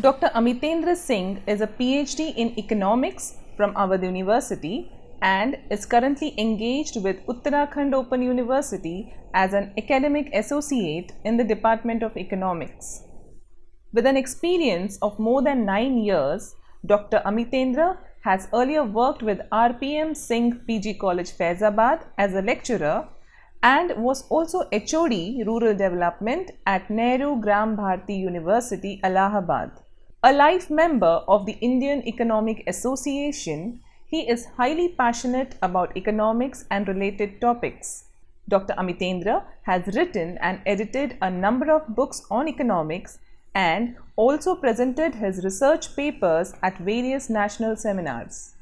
Dr. Amitendra Singh is a PhD in economics from Awadh University and is currently engaged with Uttarakhand Open University as an academic associate in the Department of Economics. With an experience of more than 9 years, Dr. Amitendra has earlier worked with RPM Singh PG College Faizabad as a lecturer and was also HOD Rural Development at Nehru Gram Bharti University, Allahabad. A life member of the Indian Economic Association, he is highly passionate about economics and related topics. Dr. Amitendra has written and edited a number of books on economics and also presented his research papers at various national seminars.